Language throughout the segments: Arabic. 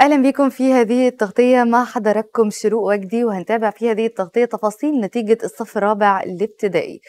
اهلا بكم في هذه التغطيه مع حضراتكم شروق وجدي وهنتابع في هذه التغطيه تفاصيل نتيجه الصف الرابع الابتدائي.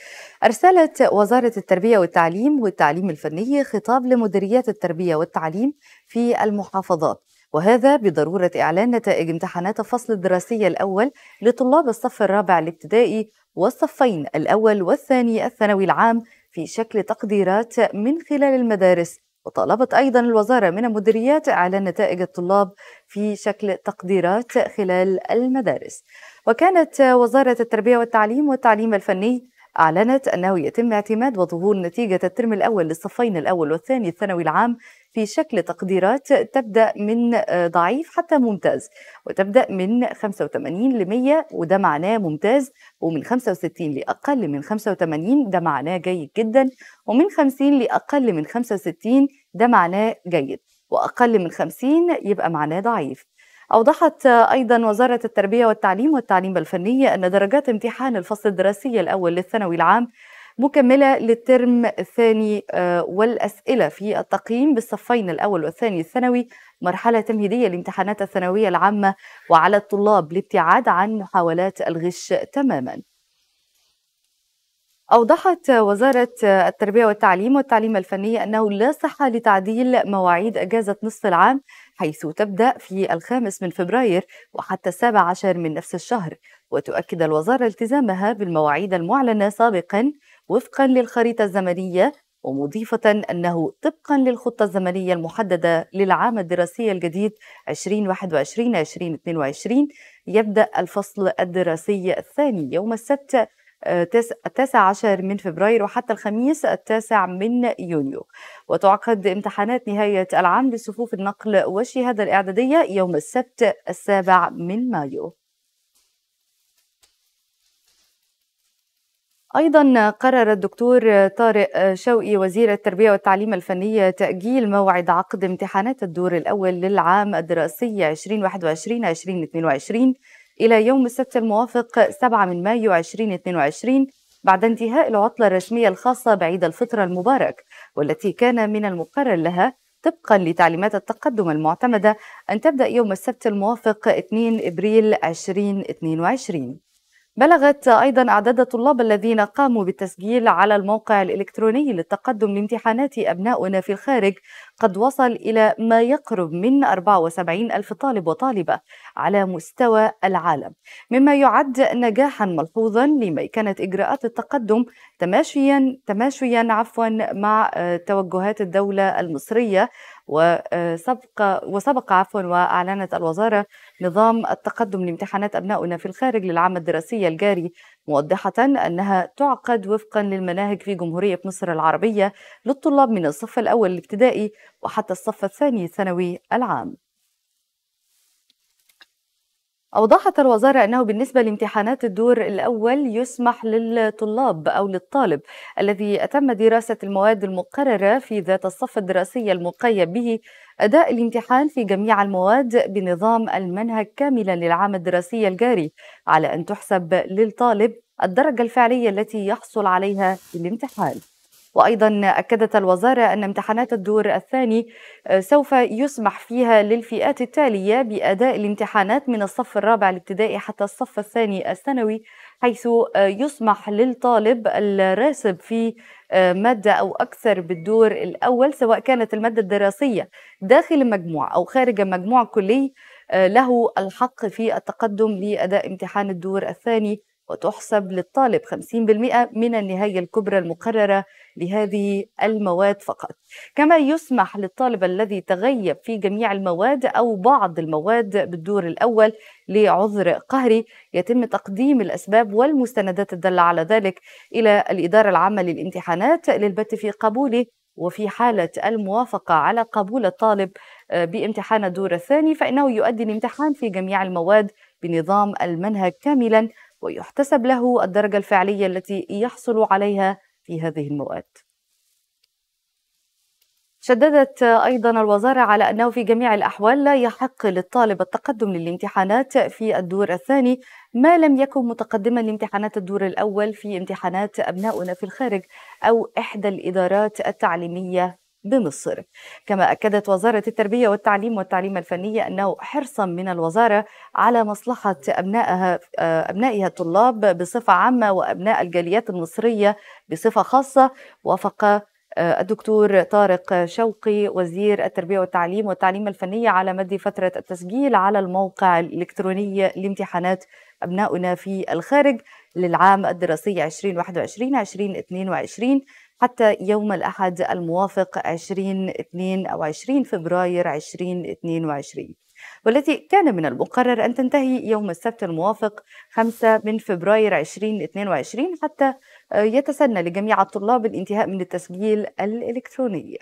ارسلت وزاره التربيه والتعليم والتعليم الفني خطاب لمديريات التربيه والتعليم في المحافظات. وهذا بضرورة إعلان نتائج امتحانات الفصل الدراسي الأول لطلاب الصف الرابع الابتدائي والصفين الأول والثاني الثانوي العام في شكل تقديرات من خلال المدارس وطالبت أيضا الوزارة من المديريات إعلان نتائج الطلاب في شكل تقديرات خلال المدارس وكانت وزارة التربية والتعليم والتعليم الفني أعلنت أنه يتم اعتماد وظهور نتيجة الترم الأول للصفين الأول والثاني الثانوي العام في شكل تقديرات تبدأ من آه، ضعيف حتى ممتاز وتبدأ من 85 ل 100 وده معناه ممتاز ومن 65 لأقل من 85 ده معناه جيد جدا ومن 50 لأقل من 65 ده معناه جيد وأقل من 50 يبقى معناه ضعيف أوضحت أيضا وزارة التربية والتعليم والتعليم الفني أن درجات امتحان الفصل الدراسي الأول للثانوي العام مكملة للترم الثاني آه، والأسئلة في التقييم بالصفين الأول والثاني الثانوي مرحلة تمهيدية لامتحانات الثانوية العامة وعلى الطلاب الابتعاد عن محاولات الغش تماماً أوضحت وزارة التربية والتعليم والتعليم الفني أنه لا صحة لتعديل مواعيد أجازة نصف العام حيث تبدأ في الخامس من فبراير وحتى السابع عشر من نفس الشهر وتؤكد الوزارة التزامها بالمواعيد المعلنة سابقا وفقا للخريطة الزمنية ومضيفة أنه طبقا للخطة الزمنية المحددة للعام الدراسي الجديد 2021-2022 يبدأ الفصل الدراسي الثاني يوم السبت التاسع آه، عشر من فبراير وحتى الخميس التاسع من يونيو وتعقد امتحانات نهاية العام لصفوف النقل والشهادة الإعدادية يوم السبت السابع من مايو أيضا قرر الدكتور طارق شوقي وزير التربية والتعليم الفنية تأجيل موعد عقد امتحانات الدور الأول للعام الدراسي 2021-2022 إلى يوم السبت الموافق 7 من مايو 2022 بعد انتهاء العطلة الرسمية الخاصة بعيد الفطر المبارك والتي كان من المقرر لها طبقا لتعليمات التقدم المعتمدة أن تبدأ يوم السبت الموافق 2 إبريل 2022 بلغت أيضا أعداد الطلاب الذين قاموا بالتسجيل على الموقع الإلكتروني للتقدم لامتحانات أبناؤنا في الخارج قد وصل إلى ما يقرب من 74 ألف طالب وطالبة على مستوى العالم مما يعد نجاحا ملحوظا لميكنة إجراءات التقدم تماشيا تماشيا عفوا مع آه، توجهات الدولة المصرية وسبق آه، وسبق عفوا وأعلنت الوزارة نظام التقدم لامتحانات أبنائنا في الخارج للعام الدراسي الجاري موضحة أنها تعقد وفقا للمناهج في جمهورية مصر العربية للطلاب من الصف الأول الابتدائي وحتى الصف الثاني الثانوي العام أوضحت الوزارة أنه بالنسبة لامتحانات الدور الأول يسمح للطلاب أو للطالب الذي أتم دراسة المواد المقررة في ذات الصف الدراسي المقيد به أداء الامتحان في جميع المواد بنظام المنهج كاملا للعام الدراسي الجاري على أن تحسب للطالب الدرجة الفعلية التي يحصل عليها في الامتحان وأيضا أكدت الوزارة أن امتحانات الدور الثاني آه، سوف يسمح فيها للفئات التالية بأداء الامتحانات من الصف الرابع الابتدائي حتى الصف الثاني الثانوي حيث آه، يسمح للطالب الراسب في آه، مادة أو أكثر بالدور الأول سواء كانت المادة الدراسية داخل مجموع أو خارج مجموع كلي له الحق في التقدم لأداء امتحان الدور الثاني وتحسب للطالب 50% من النهاية الكبرى المقررة لهذه المواد فقط كما يسمح للطالب الذي تغيب في جميع المواد أو بعض المواد بالدور الأول لعذر قهري يتم تقديم الأسباب والمستندات الدالة على ذلك إلى الإدارة العامة للامتحانات للبت في قبوله وفي حالة الموافقة على قبول الطالب آه، بامتحان الدور الثاني فإنه يؤدي الامتحان في جميع المواد بنظام المنهج كاملا ويحتسب له الدرجة الفعلية التي يحصل عليها في هذه المواد شددت أيضا الوزارة على أنه في جميع الأحوال لا يحق للطالب التقدم للامتحانات في الدور الثاني ما لم يكن متقدما لامتحانات الدور الأول في امتحانات أبناؤنا في الخارج أو إحدى الإدارات التعليمية بمصر كما أكدت وزارة التربية والتعليم والتعليم الفني أنه حرصا من الوزارة على مصلحة أبنائها, آه، أبنائها الطلاب بصفة عامة وأبناء الجاليات المصرية بصفة خاصة وافق آه، الدكتور طارق شوقي وزير التربية والتعليم والتعليم الفني على مد فترة التسجيل على الموقع الإلكتروني لامتحانات أبناؤنا في الخارج للعام الدراسي 2021-2022 حتى يوم الأحد الموافق 20 2 أو 20 فبراير 2022 والتي كان من المقرر أن تنتهي يوم السبت الموافق 5 من فبراير 2022 حتى آه، يتسنى لجميع الطلاب الانتهاء من التسجيل الإلكتروني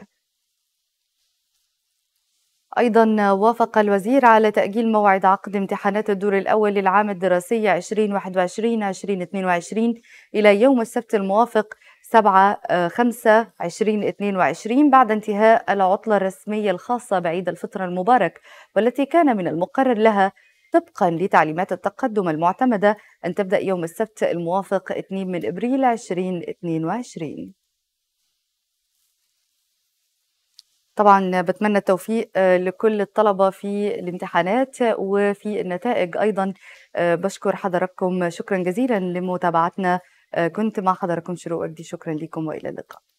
أيضا وافق الوزير على تأجيل موعد عقد امتحانات الدور الأول للعام الدراسي 2021-2022 إلى يوم السبت الموافق 7 5 2022 بعد انتهاء العطلة الرسمية الخاصة بعيد الفطر المبارك والتي كان من المقرر لها طبقا لتعليمات التقدم المعتمدة أن تبدأ يوم السبت الموافق 2 من إبريل 2022 طبعا بتمنى التوفيق آه، لكل الطلبة في الامتحانات وفي النتائج أيضا آه، بشكر حضراتكم شكرا جزيلا لمتابعتنا آه، كنت مع حضراتكم شروق وجدي شكرا لكم والى اللقاء